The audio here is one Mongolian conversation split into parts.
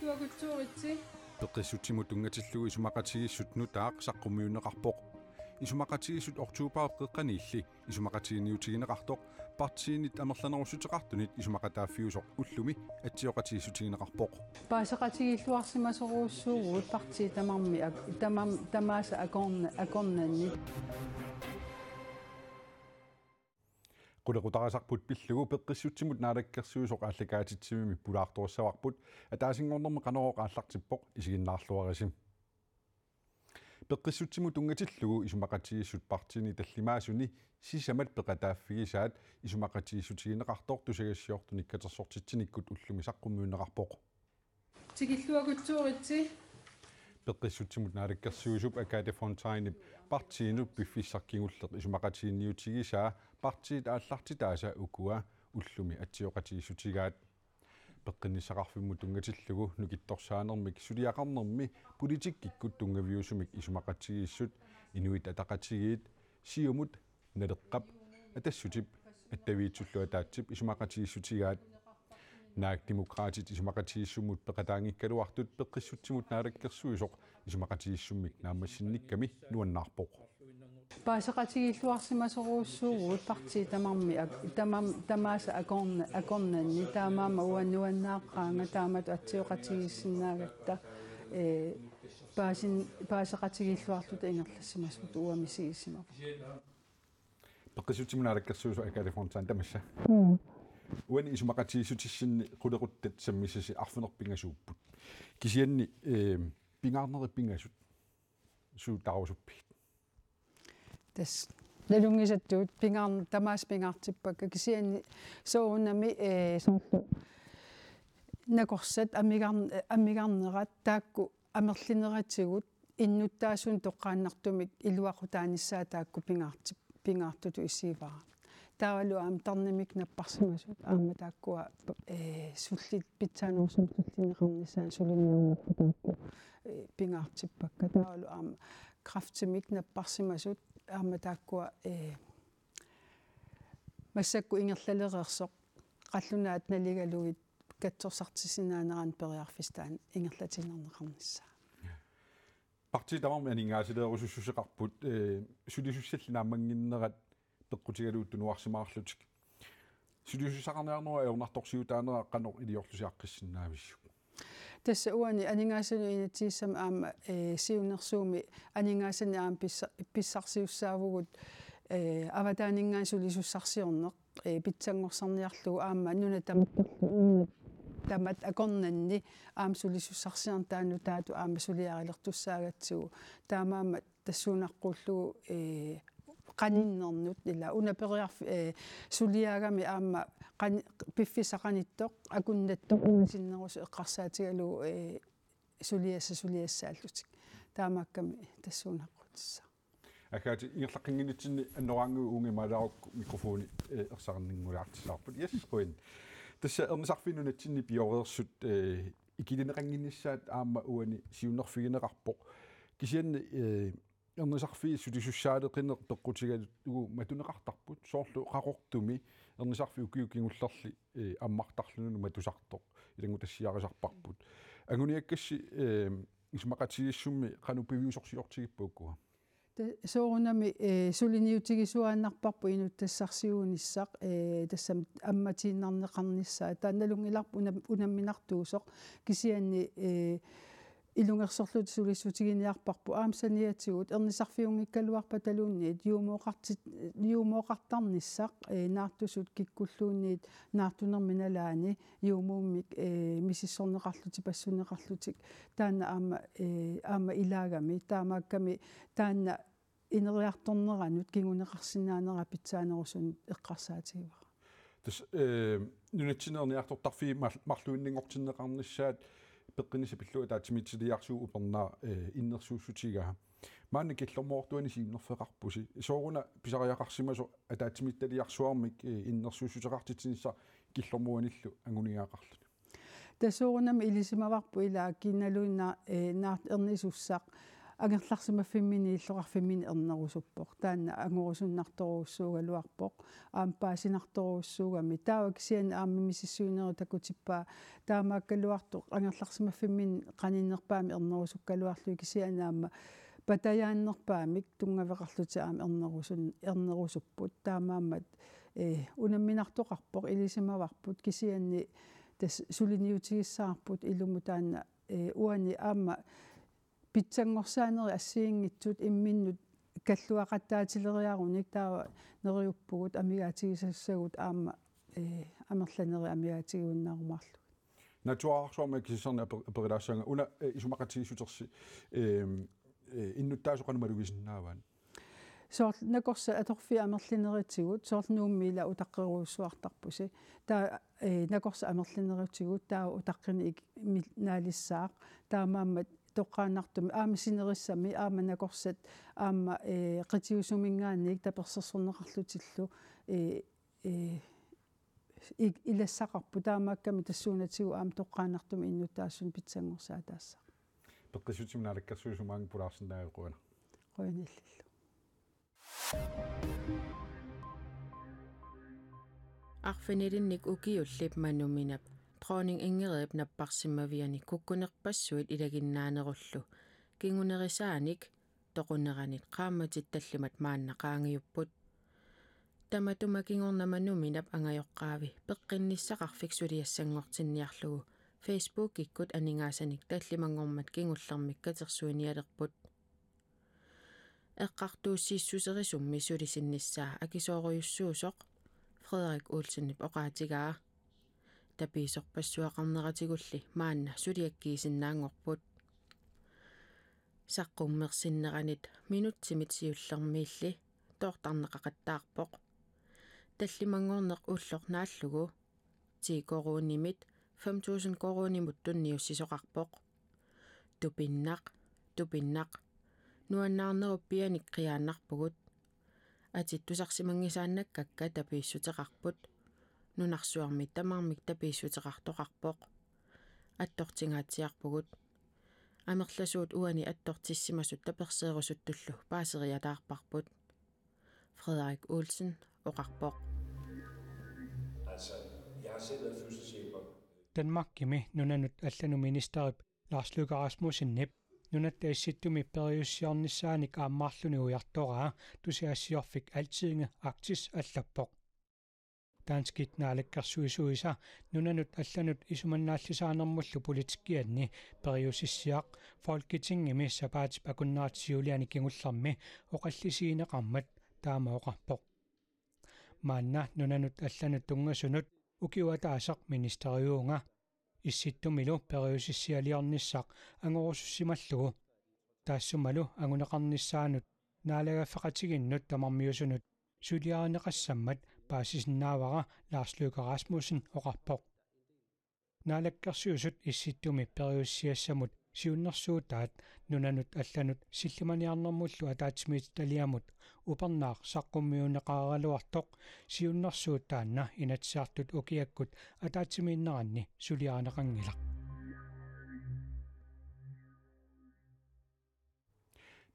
туагутсууритси пеқиссутсиму тунгатиллуи сумақатигиссутну таақ саққумиунеқарпоқ исумақатигиссут ортуупаап қеққаниилли исумақатигиниутигинеқартоқ партиинит амерланеруссутеқартунит исумақатааффиусоқ уллуми атсиоқатигиссутигинеқарпоқ паасақатигииллуарсимасоруусуугуут партии тамарми тамам тамааса акорне акорнанни пулегутарисарпут пиллугу пеққиссутсимут наалаккерсуусоқ ааллакаатитсимими пулаарторсаварпут атаасингорнэрме э, канароқ ааллартиппоқ исигиннаарлуарасим пеққиссутсимут унгатиллугу исумақатигиссут партини таллимаасуни сисамат пеқатааффигисаат исумақатигиссутигинеқартор тусагассиорту никкатерсортитсиниккут уллуми саққуммиунеқарпоқ тигиллуагутсууритси пеққиссутсимут наалаккерсуусуп акаатафонтайни партиинуп пиффиссаркигуллеқ исумақатиинниутигисаа партиит ааллартитааса укуа уллуми атсиоқатигисутигаат пеққиннисақарфимму тунгатиллугу нукитторсаанермик сулиақарнерми политиккиккут тунгавиусумик исумақатигиссут инуит атақатигиит сиумут налеққап атассутип аттавиитсуллуа таатсип исумақатигиссутигаат naak demokraatit исумақатигиссуммут пеқатаангиккалуартут пеққиссутсимут наалаккерсуисоқ исумақатигиссуммик нааммассинникками нуаннаарпоқ паасеқатигиллуарсимасоруусуугуут партии тамарми тамам тамааса акорна акорнанни таамаама уаннуаннааққаанга таамату атсиоқатигиссинаагатта э паасин паасеқатигиллуарлута ингерлассимасут уамисигиссимақ пеққиссутсимут наалаккерсуисоқ акалифонтаан тамасса уани исумақатиисутиссинни қулеруттат саммисси арфинерпингасууппут кисианни э пингаарнериппингасут суу таарусуппит тас налунгисаттуут пингаарн тамаас пингаартиппакка кисианни соунами э соорлу накорсат амигаарн амигаарнерат таакку амерлинератигут иннуттаасуун тоққааннартумик илуақутааниссаа таакку пингаартип пингаартуту исиваа тааралу амтарнимик наппарсимасут аама тааккуа э суллит питсаануурсум суллинеқарнissaан сулиниангуффутаакку э, пингаартиппакка тааралу аама крафтимик наппарсимасут аама тааккуа э массакку ингерлалереерсоқ қаллунаат налигалугит катсорсартисинаанеран периарфистаан ингерлатинернеқарнissaа parti tamam aningaasileerusussuseqarput э сулисуссаллинаамангиннерат пеккутигалуут нуарсимаарлутик силиусисақарниарнуа эорнарторсиутаанера аққанор илиорлусиаққиссиннаависсук тасса уани анингаасани инатииссама аама э сиунерсууми анингаасани аам писсарсиуссаавгут э аватаанингаассулисуссарсиорнеқ э питсангорсарниарлугу аама нуна таматтарлу тамат акорнанни аам сулисуссарсиан таану таату аама сулиарилертуссаагатсугу таамаама тассуунаққуллугу э qaninnerniut illa unaperiar eh, suliagami aamma piffisaqanittoq akunnattoq umasinnerus eqqarsaatigalu eh, suliassa suliassaallutik taamakkami tassuunaqqutissa акаати ирлаққингинитсинни аннораангу унгималаарукку микрофони ерсаарнингулаартисаарпут yes queen тасса ернисарфинунатсинни пиореерсут э икилинеқангиннссаат аама уани сиуннерфигинеқарпоқ кисианни э erngisarfiissu tisussaadeqinnertoqqutigalugu matuneqartarput soorlu qaqortumi erngisarfi ukiukingullarli аммартарлунну матусарто илангу тассиарисарпарпут агуниаккасси исмақатигиссумми канупивиусорсиортигиппууккуа соорунами э, сулиниутигисуааннарпарпу инуттассарсигуниссақ э тассам амматииннарнеқарниссаа тааналунгиларпу унамминартуусоқ кисианни э илунгерсорлут сулиссутигиниарпарпу аамсаниатигут эрнисарфиунгиккалуарпа талуунниит юумооқартит юумооқартарниссақ э наартусут киккуллуунниит наартунерминалаани юумууммик э миссиссорнеқарлути пассунеқарлутик таана аама э аама илагами таамаакками таана инериарторнеранут кигунеқарсинаанерапитсаанерусун эққарсаатигивара тас э нунатсинерниартортарфи марлуиннингортиннеқарнissaат пеққинси пиллуа таатимитсилиарсуу упернаа э, иннерсууссутигаа маанна киллэрмоортуани сииннерфеқарпуси сооруна писариақарсимасо атаатимитталиарсуармик э, э, иннерсууссутеқартитинисса киллэрмуаниллу ангунигаақарлуни тасоорунами илисимаварпу илаа кинналуинна наат эрнисуссаақ агерларсима фиммини иллугар фиммини эрнерусуппоқ таанна ангорусуннарторууссуугалуарпоқ аампаасинарторууссуугами тааваксиан аамми миссисsuunеру такутиппаа таамааккалуартоқ агерларсима фиммини қанинерпаами эрнерусуккалуарлуи кисианаама патаяаннерпаамик тунгавеқарлутаами эрнерусун эрнерусуппут таамаамат э унамминартоқарпоқ илисимаварпут кисианни тас сулиниутигиссаарпут илумутаанна э уани аама питсангорсаанери ассиингитсут имминнут каллуақаттаатилериаруник таа нериуппугут амигаатигисассагут аама э амерланери амигаатигиуннаарумаарлу натуаарсуама кисерна перилаасанга уна исумақатигисутерси э, э иннуттаасоқанумалугисиннааваан соорл накорса аторфи амерлинеритигут соорлнууммиила утаққируусуартарпуси таа э накорса амерлинеритигут таа утаққини наалиссаақ таамааммат тоққаанартуми аамисинериссами ааманакорсат аама э қитиусумингаанник таперсерсернеқарлутиллу э э илассақарпу таамаакками тассуунатигу аам тоққаанартуми иннутаассун питсангорсаа таасса пеққисутиминаалаккарсуисумаанг пулаарсинаагоқуана қуиниллу арфинилинник укиуллип мануминап Qooning ingeriip napparsimmaviani kukkunerpassuit ilaginnaanеруллу кингунерисааник тоқунеранит қаамматит таллимат мааннақаангиуппут таматумакингорнамануми нап ангайоққаави пеққинниссақарфик сулиассангортинниарлугу Facebook иккут анингаасаник таллимангормат кингуллэрмиккатерсуиниалерпут эққартууссииссусерисумми сулисинниссаа акисоорюссуусоқ Frederik Olsen op Ratigar тапиисорпассуақарнератигулли маанна сулиаккиисиннаангорпут саққуммерсиннеранит минутсимит сиуллермиилли тоортарнеқақаттаарпоқ таллимангорнеқ уллорнааллугу тикорууннимит 5000 корууннимут тунниуссисоқарпоқ тупиннақ тупиннақ нуаннаарнеруп пианик қиааннарпугут атиттусарсимангисааннаккакка тапииссутеқарпут нунарсуармит тамармик тапииссутеқартоқарпоқ аттортингаатиарпугут амерласуут уани аттортиссимасут таперсеерусуттуллу паасериатаарпарпут Frederik Olsen Orakborg. Altså, jeg har selv været fødselshjælper. Danmark gimme, nu er nyt alle nu ministeriet Lars Løkke Rasmussen nip. Nu er det sit med Perius Jørgensen, ikke Amarlun i Ujartora. Du ser, at jeg fik altid en aktis at løbe таанскит наалаккарсуисуиса нунанут алланут исуманнааллисаанермуллу политиккианни периусиссиақ фолкитингими сапаати пакуннаартиулиани кингулларми оқаллисиинеқармат таамаоқарпоқ маанна нунанут алланут тунгасунут укиуатаасақ министериуунга исситтумилу периусиссиалиарниссақ ангорусуссималлугу таассумалу агунеқарниссаанут наалагаффақатигиннут тамармиусунут сулиаарнеқассаммат paasisinnaavaqa Lars Løkke Rasmussen orarpoq naalakkersiusut исситтуми периуссиассамут сиуннэрсуутаат нунанут алланут силлиманиарнэрмуллу атаатсимит талиамут упернаар саққуммиунеқаралуартоқ сиуннэрсуутаанна инатсаартут укиаккут атаатсимииннаранни сулиаанеқангилақ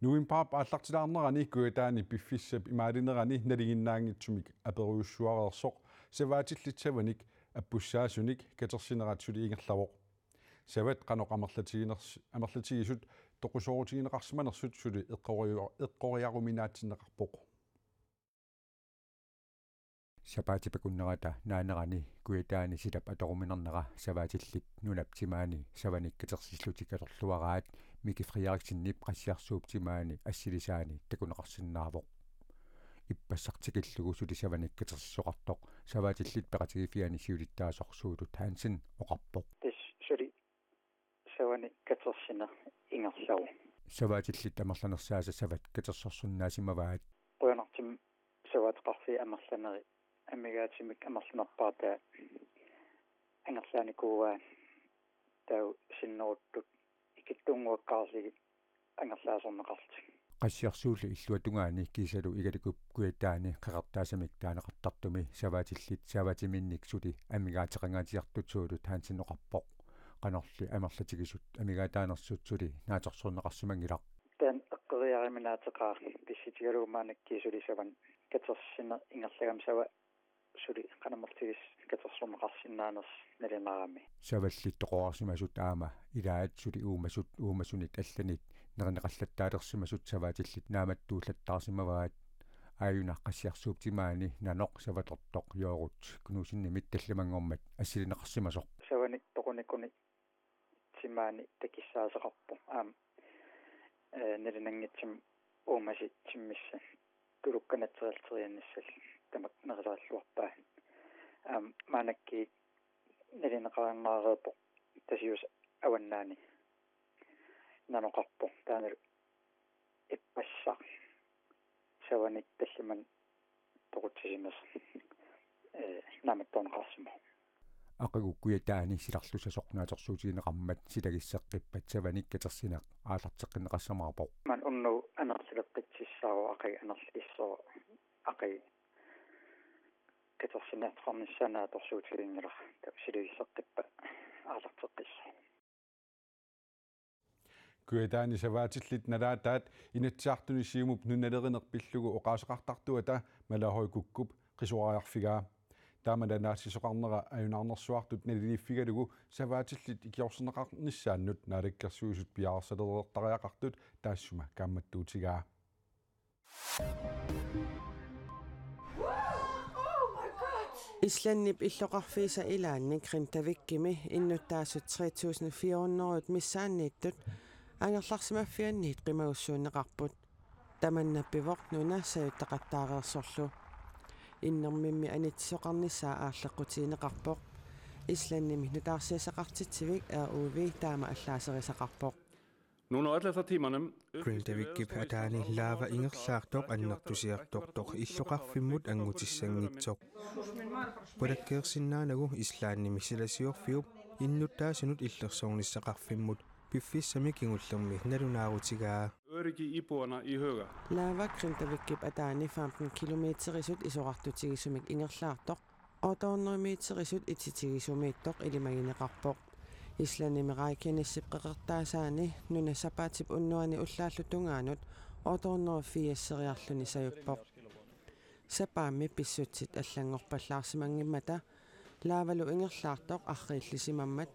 нуимпаап ааллартилаарнерани куатаани пиффиссап имаалинерани налигиннаангитсумик аперуйуссуареерсоқ саваатиллитсаваник аппуссаасуник катерсинератсули ингерлавоқ сават қано қамерлатигинер амерлатигисут тоқусоорутигинеқарсиманерсут сули эққориу эққориаруминаатсиннеқарпоқ сапаатипакуннерата наанерани куятаани силап аторуминернера саваатиллит нунап тимаани саваник катерсиллутик алерлуараат микифриариксиннип qassiarsuuptimaani ассилисаани такунеқарсиннаавоқ иппассартикиллугу сулисаваниккатерсоқартоқ саваатиллит пеқатигифиани сиулиттаасорсуулу таансин оқарпоқ тис сули саваниккатерсина ингерлау саваатиллит амерланерсааса сават катерсорсуннаасимаваат қуянартим саваатеқарфи амерланери амигаатимик амерланерпаата ангерлааникууа тау синнеруттут тунгуаккаарлиги ангаллаасорнеқарти qassiarsuullu illuatungaani kiisalu igalukup kuitaani qaqartaasamik taaneqartartumi savaatillit savaatimminnik suli amigaateqangaatiartutsuulu taansinnoqarpoq qanerli amerlatigisut amigaataanersut suli naatorsuunneqarsumangilaq taan eqqeriariminaateqaar pissitigaluumaanak kiisuli savan katersinne ingerlagam sava сүли канамартигис катсорма қарсиннаанерс налимаарами саваллиттоқорсимасут аама илаат сүли уумасут уумасунит алланит нернеқаллаттаалерсимасут саваатиллит нааматтууллаттаарсимаваат аюнаққассиарсууптимаани наноқ саватортоқ йоорут кунусиннимит талламангормат ассилинеқарсимасоқ савани тоқуникуни тимаани такиссаасеқарпу аам э неринангитсим уумаси тиммисса тулукканатсериалтерианнассал тааматтамак нерсааллуарпаа ам манакки нелинеқарнаарепо тасиус аваннаани наноқарпо таанер иппассар саванитталлиман тоқутсимас э наматтоонеқарсимо ақагуккуя тааниссиларлуса сорнаатерсуутигинеқармат силагиссаққиппат саваниккатерсинақ аалартеққинеқарсамарпо ман унну анерлеққитсиссаару ақай анерлиссоо ақай катерсимаатеқарниссанаа торсуутигингерар тавсилуиссаққиппа аалартеққисса куэтаани саваатиллит налаатаат инатсаартуни сиумуп нуналеринерпиллугу оқаасеқартартуата малахой куккуп қисуариарфигаа таамаланаасисоқарнера аюнаарнерсуартут налилиффигалугу саваатиллит икиорсинеқарниссааннут наалаккерсуисут пиаарсалерертариақартут таассума каамматтуутигаа Thank you. Islannib illoqarfiisa ilaanni krintavikkimi innuttaasut 3400 missaanniittut angerlarsimaffianniit qimagussuunneqarput tamannappivoq nuna saayuttaqattaareersorlu innermimmi anitsisoqarnissaa aalleqqutiineqarpoq Islannimi nutaarsiisaqartitsivik ROV taama allaaserisaqarpoq Grindavik gipataani laava ingerlaartoq annertusiartortoq illoqarfimmut angutissanngitsoq. Pulakkeersinnaanagu islaanni misilasiorfiup innutaasunut illersoornissaqarfimmut пиффиссами кингуллерми налунаарутигаа өрги ипуана ихөга лава кринтавиккип атаани 15 километрисут исоқартутигисумик ингерлаартоқ 800 метрисут ититигисумииттоқ илимагинеқарпоқ исланимерайкинissиппеқартаасаани нуна сапаатип уннуани уллааллутунгаанут оторнерифиассериарлуни саюппоқ сапаамми писсутсит аллангорпаллаарсимангиммата лаавалу ингерлаартоқ аррииллисимаммат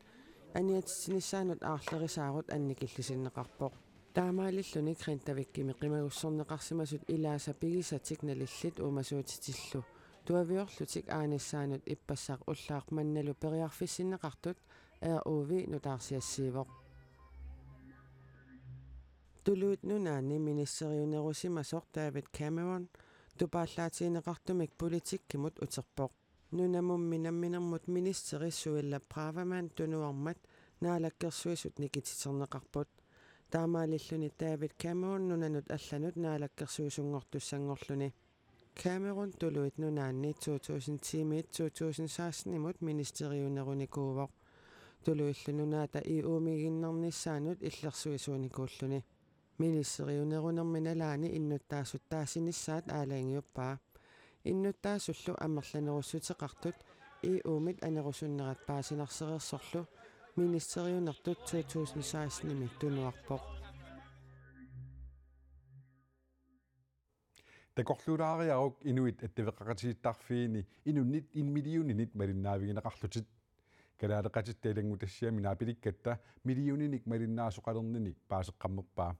аниатсиниссаанут аарлерисаарут анникиллисиннеқарпоқ таамаалиллуни кринтавиккими қимагуссорнеқарсимасут илааса пигисатик налиллит уумасуутитиллу туавиорлутик ааниссаанут иппассақ уллаақ манналу периарфиссиннеқартут аави нутаарсиассивоқ тулуут нунаани министериунерусимасоқ таавит камерон тупааллаатиинеқартумик политиккимут утерпоқ нунамум минамминермут министериссуилла праваман тунуармат наалаккерсуисут никититернеқарпут таамаалиллуни таавит камерон нунанут алланут наалаккерсуисунгортуссангорлуни камерон тулуит нунаани 2010 2016 имут министериунерунникуувоқ тулуиллунунаата и уумигиннэрниссаанут иллерсуисууникууллуни милиссериунерунэрминалаани иннуттаасуттаасиниссаат аалаангиуппаа иннуттаасуллу аммерланеруссутеқартут и уумит анерусуннератпаа синарсерерсорлу министериунэртут 2016 ними тунуарпоқ такорлулаариарук инуит аттевеққатигиттарфиини инуннит инмилиунинит малиннаавигинеқарлутит калаалеқатиттаалангутассиами наапиликкатта милиюниник малиннаасоқалернини паасеққаммерпаа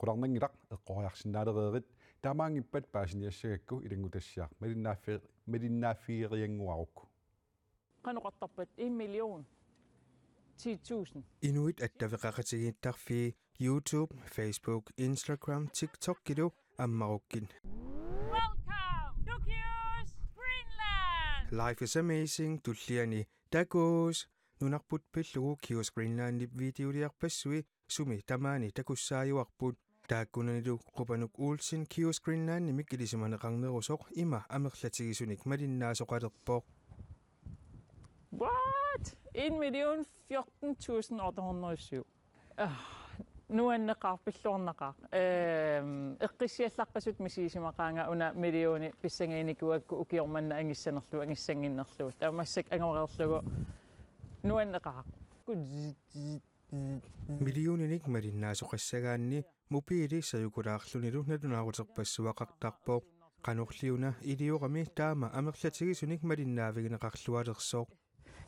qulaqnangilaq eqqoriarsinnaalereret tamaangippat paasiniassagakku ilangutassiaq malinnaaffii malinnaaffigerianguaruk qanoqartarpat 1 million 10000 inuit attaveqaqatigiittarfii youtube facebook instagram tiktok kilu ammarukkin welcome to Greenland life is amazing tulliani такус нунарпут пиллугу киус гринландип видеолиарпассуи суми тамаани такуссааюарпут тааккунанилу қупанук уулсин киус гринланди миккилисиманеқарнерусоқ има амерлатигисуник малиннаасоқалерпоқ What? 1 million 14807. Ah нуаннеқар пиллуорнеқар эм эққиссиалларпасут мисиисимақаанга уна миллиони писсангиникуакку укиорманна ангиссанерлу ангиссангиннерлу таамассак ангорерлугу нуаннеқар миллиониник мариннаасоқассагаанни мупиили саюкулаарлунилу налунаарутеқпассуақартарпоо канорлиуна илиорами таама амерлатигисуник малиннаавигинеқарлуалерсоо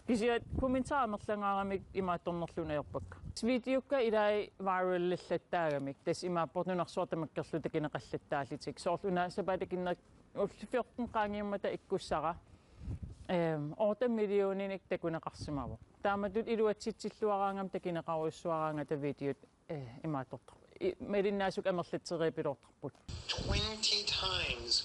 Kisiä kummin saamallaangaramik ima tornerlunayorpak. Svidiukka ilai virallillattaagamik tas ima portunarsuartamakkerlu takinaqallattaalitik soorluna sapatakinna ullufiortun qaangiummata ikkussara. Ehm orta miljooninik takunaqarsimavo. Taamatut iluatsitilluaraangam takinaqaruissuaraanga sy'n ima tortar. Melinnaasuk amerlatseriipilortarput. 20 times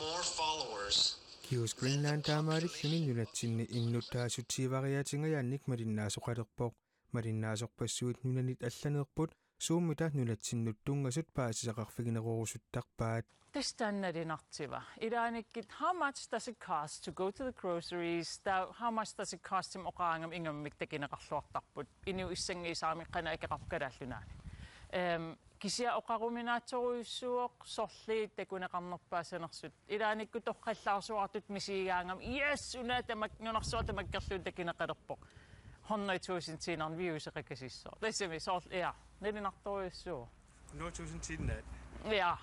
more followers Kius Greenland taamaalik sunin nunatsinni innuttaasutsiivariatingajaannik malinnaasuqalerpoq malinnaasuqpassuut nunanit allaneerput suummita nulatsinnutttungasut paasisaqarfiginerorusuttarpaat tastannadinartiva ilaanikkit how much does it cost to go to the groceries that how much does it cost him oqaangam ingammik takineqarluartarput inu issangiisaami qana ekeqarkalaallunaani um кися оқаруминаатсоруйуссуоқ сорлиит такунеқарнерпаасанерсут илааникку тоққаллаарсуартут мисигаангам yes унаатамак нунарсуатамак керлуут такинеқалерпоқ хонной туусин тинар виусеқакасиссоо лисими сорл иа нилинарторуйуссуу но туусин тиннаат иа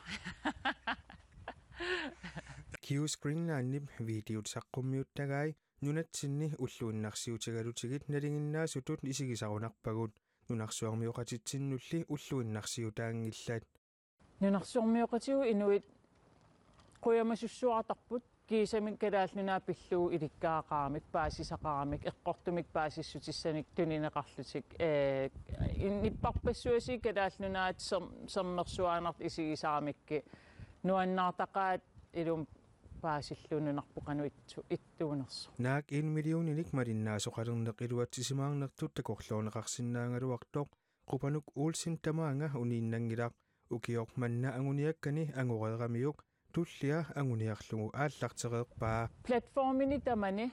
Kiusgreenlandim videotsaqqumiuttagai nunatsinni ulluinnersiutigalutsigit nalingиннаасутут исигисарунарпагут нунарсуармиоқатитсиннулли уллуиннарсиутаангилляат нунарсуармиоқатигу инуит қуямасуссуартарпут кисамик калааллунаа пиллуу иликкаақарамик паасисақарамик эққортумик паасиссутиссаник тунинеқарлутик э инниппарпассуаси калааллунаат сер сермерсуаанарт исигисаарамикки нуаннаартақаат илум паасиллуунунарпоqanuitsu иттуунерсу наак 1 миллиониник малиннаасоqalerneq илуатсисимаарнертут такорлоонеқарсинаангалуартоқ қупанук уулсин тамаанга унииннангилаақ укиорmanna ангуниаккани ангореерамиук туллиа ангуниарлугу ааллартереқпаа платформини тамани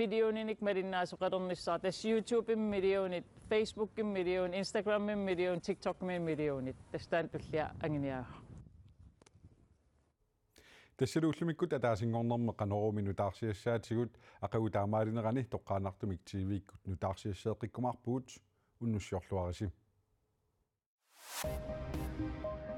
миллиониник малиннаасоqalernissaат тас youtube миллионит facebook миллион instagram миллион tiktok миллионит тастаан туллиа ангиниаа тассалууллумикку татаасингорнэрме канорумин нутаарсиассаатигут акагу таамаалинерани тоққаанартумик тивииккут нутаарсиассеэққиккумарпуут уннуссиорлуариси Thank you.